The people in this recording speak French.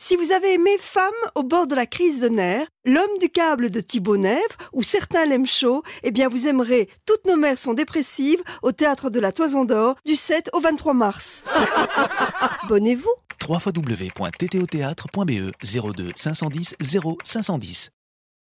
Si vous avez aimé Femme au bord de la crise de nerfs, L'homme du câble de Thibaut Neve, ou certains l'aiment chaud, eh bien vous aimerez Toutes nos mères sont dépressives au théâtre de la Toison d'Or du 7 au 23 mars. bonnez vous 02 510 0